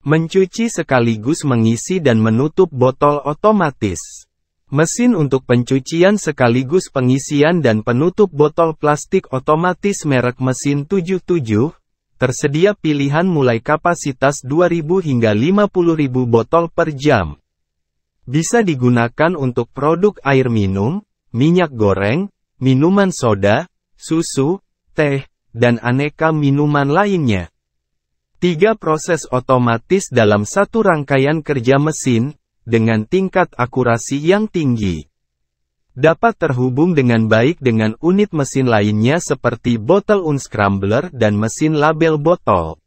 Mencuci sekaligus mengisi dan menutup botol otomatis. Mesin untuk pencucian sekaligus pengisian dan penutup botol plastik otomatis merek mesin 77, tersedia pilihan mulai kapasitas 2000 hingga 50.000 botol per jam. Bisa digunakan untuk produk air minum, minyak goreng, minuman soda, susu, teh, dan aneka minuman lainnya. Tiga proses otomatis dalam satu rangkaian kerja mesin, dengan tingkat akurasi yang tinggi. Dapat terhubung dengan baik dengan unit mesin lainnya seperti botol unscrambler dan mesin label botol.